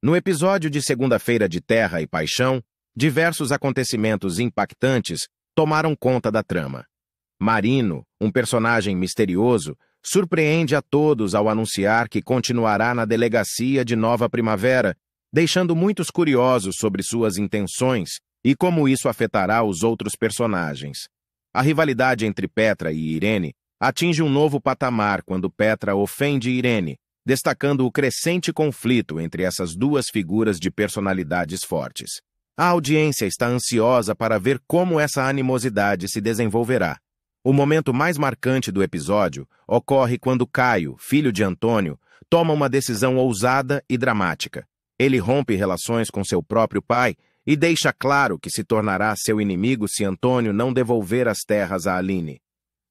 No episódio de segunda-feira de Terra e Paixão, diversos acontecimentos impactantes tomaram conta da trama. Marino, um personagem misterioso, surpreende a todos ao anunciar que continuará na delegacia de Nova Primavera, deixando muitos curiosos sobre suas intenções e como isso afetará os outros personagens. A rivalidade entre Petra e Irene atinge um novo patamar quando Petra ofende Irene, destacando o crescente conflito entre essas duas figuras de personalidades fortes. A audiência está ansiosa para ver como essa animosidade se desenvolverá. O momento mais marcante do episódio ocorre quando Caio, filho de Antônio, toma uma decisão ousada e dramática. Ele rompe relações com seu próprio pai e deixa claro que se tornará seu inimigo se Antônio não devolver as terras a Aline.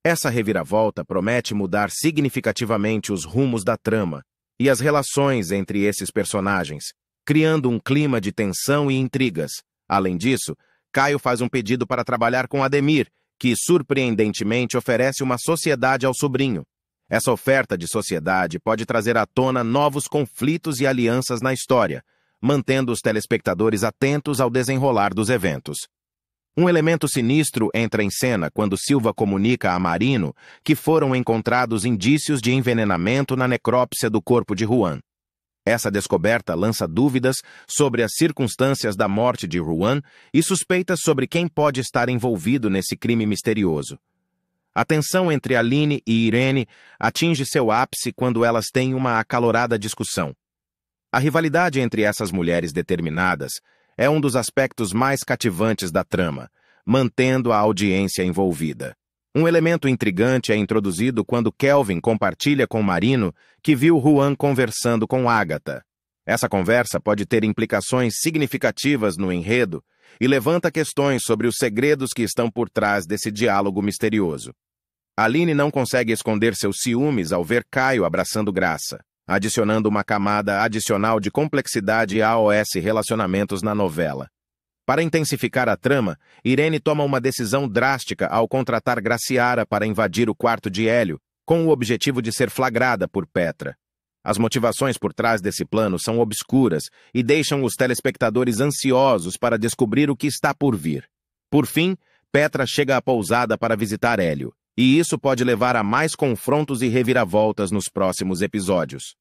Essa reviravolta promete mudar significativamente os rumos da trama e as relações entre esses personagens, criando um clima de tensão e intrigas. Além disso, Caio faz um pedido para trabalhar com Ademir, que surpreendentemente oferece uma sociedade ao sobrinho. Essa oferta de sociedade pode trazer à tona novos conflitos e alianças na história, mantendo os telespectadores atentos ao desenrolar dos eventos. Um elemento sinistro entra em cena quando Silva comunica a Marino que foram encontrados indícios de envenenamento na necrópsia do corpo de Juan. Essa descoberta lança dúvidas sobre as circunstâncias da morte de Juan e suspeitas sobre quem pode estar envolvido nesse crime misterioso. A tensão entre Aline e Irene atinge seu ápice quando elas têm uma acalorada discussão. A rivalidade entre essas mulheres determinadas é um dos aspectos mais cativantes da trama, mantendo a audiência envolvida. Um elemento intrigante é introduzido quando Kelvin compartilha com Marino que viu Juan conversando com Agatha. Essa conversa pode ter implicações significativas no enredo e levanta questões sobre os segredos que estão por trás desse diálogo misterioso. Aline não consegue esconder seus ciúmes ao ver Caio abraçando Graça adicionando uma camada adicional de complexidade aos relacionamentos na novela. Para intensificar a trama, Irene toma uma decisão drástica ao contratar Graciara para invadir o quarto de Hélio, com o objetivo de ser flagrada por Petra. As motivações por trás desse plano são obscuras e deixam os telespectadores ansiosos para descobrir o que está por vir. Por fim, Petra chega à pousada para visitar Hélio e isso pode levar a mais confrontos e reviravoltas nos próximos episódios.